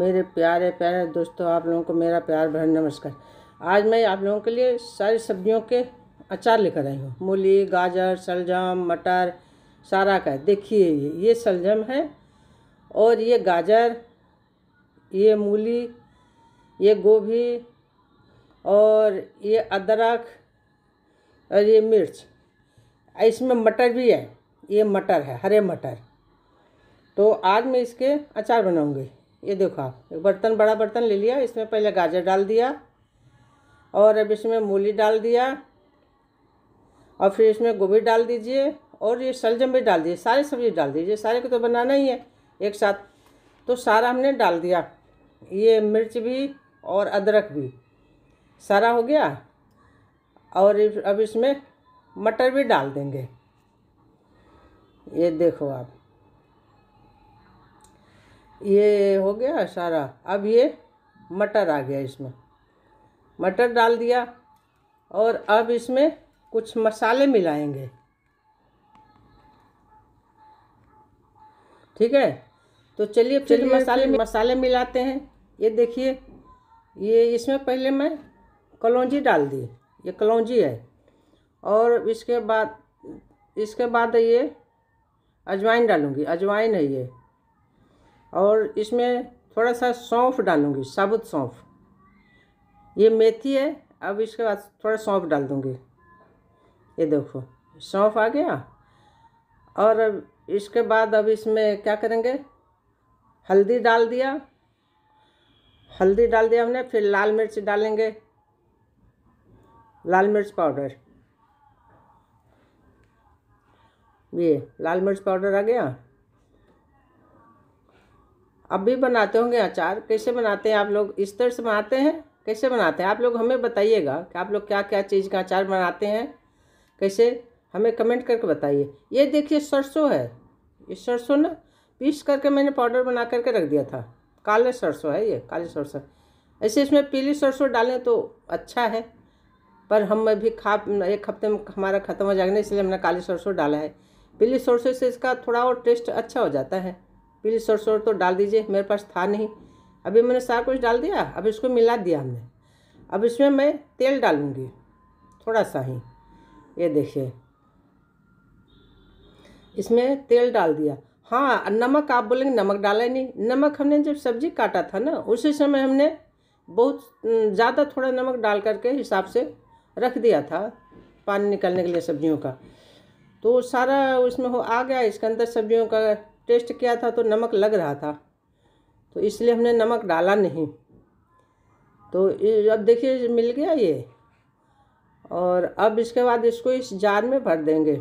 मेरे प्यारे प्यारे दोस्तों आप लोगों को मेरा प्यार भर नमस्कार आज मैं आप लोगों के लिए सारी सब्जियों के अचार लेकर आई हूँ मूली गाजर सलजम मटर सारा का देखिए ये ये सलजम है और ये गाजर ये मूली ये गोभी और ये अदरक और ये मिर्च इसमें मटर भी है ये मटर है हरे मटर तो आज मैं इसके अचार बनाऊंगी ये देखो आप एक बर्तन बड़ा बर्तन ले लिया इसमें पहले गाजर डाल दिया और अब इसमें मूली डाल दिया और फिर इसमें गोभी डाल दीजिए और ये सलजम भी डाल दीजिए सारी सब्ज़ी डाल दीजिए सारे को तो बनाना ही है एक साथ तो सारा हमने डाल दिया ये मिर्च भी और अदरक भी सारा हो गया और अब इसमें मटर भी डाल देंगे ये देखो आप ये हो गया सारा अब ये मटर आ गया इसमें मटर डाल दिया और अब इसमें कुछ मसाले मिलाएंगे ठीक है तो चलिए चलिए मसाले मसाले मिलाते हैं ये देखिए ये इसमें पहले मैं कलौजी डाल दी ये कलौजी है और इसके बाद इसके बाद ये अजवाइन डालूँगी अजवाइन है ये और इसमें थोड़ा सा सौंफ डालूँगी साबुत सौंफ ये मेथी है अब इसके बाद थोड़ा सौंफ डाल दूँगी ये देखो सौंफ आ गया और अब इसके बाद अब इसमें क्या करेंगे हल्दी डाल दिया हल्दी डाल दिया हमने फिर लाल मिर्च डालेंगे लाल मिर्च पाउडर ये लाल मिर्च पाउडर आ गया अब भी बनाते होंगे अचार कैसे बनाते हैं आप लोग इस तरह से बनाते हैं कैसे बनाते हैं आप लोग हमें बताइएगा कि आप लोग क्या क्या चीज़ का अचार बनाते हैं कैसे हमें कमेंट करके बताइए ये देखिए सरसों है ये सरसों ना पीस करके मैंने पाउडर बना करके रख दिया था काले सरसों है ये काले सरसों ऐसे इसमें पीली सरसों डालें तो अच्छा है पर हम भी खा एक हफ्ते में हमारा ख़त्म हो जाएगा इसलिए हमने काले सरसों डाला है पीली सरसों से इसका थोड़ा और टेस्ट अच्छा हो जाता है प्लीज़ सोर सौर तो डाल दीजिए मेरे पास था नहीं अभी मैंने सारा कुछ डाल दिया अब इसको मिला दिया हमने अब इसमें मैं तेल डालूँगी थोड़ा सा ही ये देखिए इसमें तेल डाल दिया हाँ नमक आप बोलेंगे नमक डाला ही नहीं नमक हमने जब सब्जी काटा था ना उसी समय हमने बहुत ज़्यादा थोड़ा नमक डाल करके हिसाब से रख दिया था पानी निकलने के लिए सब्जियों का तो सारा उसमें हो आ गया इसके अंदर सब्जियों का टेस्ट किया था तो नमक लग रहा था तो इसलिए हमने नमक डाला नहीं तो अब देखिए मिल गया ये और अब इसके बाद इसको इस जार में भर देंगे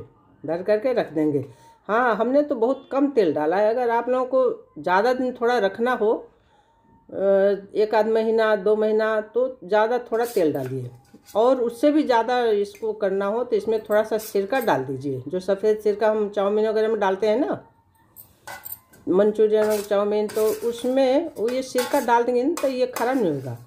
भर करके रख देंगे हाँ हमने तो बहुत कम तेल डाला है अगर आप लोगों को ज़्यादा दिन थोड़ा रखना हो एक आध महीना दो महीना तो ज़्यादा थोड़ा तेल डालिए और उससे भी ज़्यादा इसको करना हो तो इसमें थोड़ा सा सिरका डाल दीजिए जो सफ़ेद सिरका हम चाउमीन वगैरह में डालते हैं ना मंचूरियन और चाउमीन तो उसमें वो ये सिरका डाल देंगे ना तो ये ख़राब नहीं होगा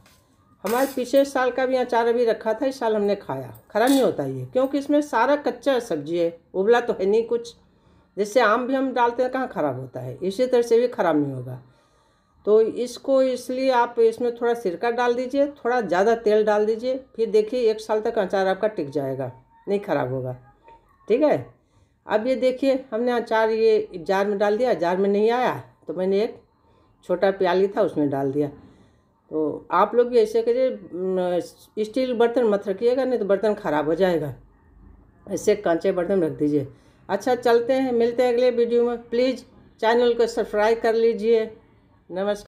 हमारे पिछले साल का भी अचार अभी रखा था इस साल हमने खाया खराब नहीं होता ये क्योंकि इसमें सारा कच्चा सब्जी है उबला तो है नहीं कुछ जैसे आम भी हम डालते हैं कहाँ ख़राब होता है इसी तरह से भी ख़राब नहीं होगा तो इसको इसलिए आप इसमें थोड़ा सिरका डाल दीजिए थोड़ा ज़्यादा तेल डाल दीजिए फिर देखिए एक साल तक अचार आपका टिक जाएगा नहीं ख़राब होगा ठीक है अब ये देखिए हमने अचार ये जार में डाल दिया जार में नहीं आया तो मैंने एक छोटा प्याली था उसमें डाल दिया तो आप लोग भी ऐसे करिए स्टील बर्तन मत रखिएगा नहीं तो बर्तन ख़राब हो जाएगा ऐसे कांचे बर्तन रख दीजिए अच्छा चलते हैं मिलते हैं अगले वीडियो में प्लीज़ चैनल को सब्सक्राइब कर लीजिए नमस्कार